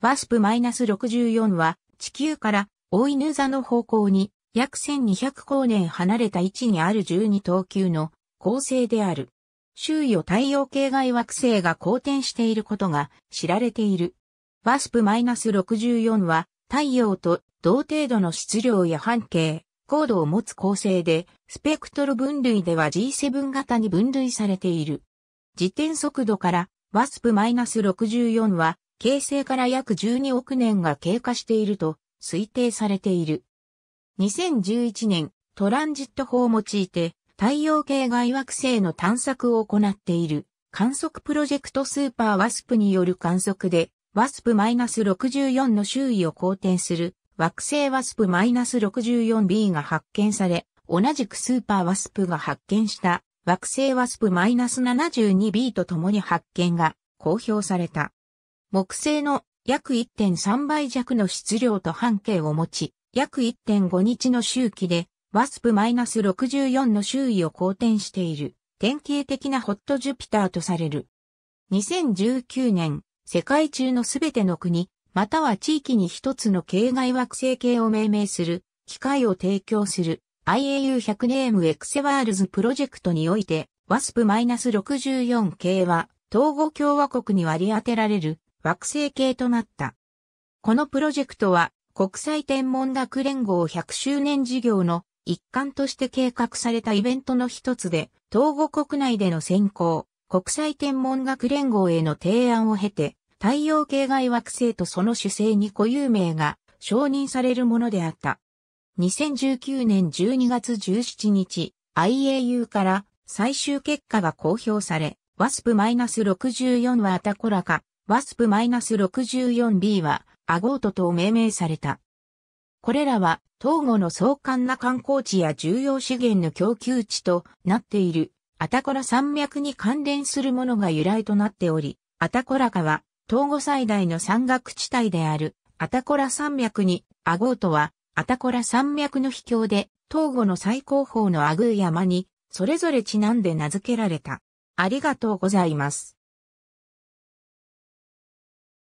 ワスプ -64 は地球から大犬座の方向に約1200光年離れた位置にある12等級の恒星である。周囲を太陽系外惑星が公転していることが知られている。ワスプ -64 は太陽と同程度の質量や半径、高度を持つ構成で、スペクトル分類では G7 型に分類されている。時点速度からワスプ -64 は形成から約12億年が経過していると推定されている。2011年、トランジット法を用いて太陽系外惑星の探索を行っている観測プロジェクトスーパーワスプによる観測でワスプ -64 の周囲を公転する惑星ワスプ -64b が発見され、同じくスーパーワスプが発見した惑星ワスプ -72b と共に発見が公表された。木星の約1.3倍弱の質量と半径を持ち、約1.5日の周期で、ワスプ -64 の周囲を公転している、典型的なホットジュピターとされる。2019年、世界中のすべての国、または地域に一つの系外惑星系を命名する、機械を提供する IAU100 ネームエクセワールズプロジェクトにおいて、ワスプ -64 系は、統合共和国に割り当てられる惑星系となった。このプロジェクトは国際天文学連合100周年事業の一環として計画されたイベントの一つで、東後国内での選考、国際天文学連合への提案を経て、太陽系外惑星とその主星に固有名が承認されるものであった。2019年12月17日、IAU から最終結果が公表され、WASP-64 はアタコラか。ワスプ -64B はアゴートと命名された。これらは、東郷の壮観な観光地や重要資源の供給地となっている、アタコラ山脈に関連するものが由来となっており、アタコラカは、東郷最大の山岳地帯である、アタコラ山脈に、アゴートは、アタコラ山脈の秘境で、東郷の最高峰のアグー山に、それぞれちなんで名付けられた。ありがとうございます。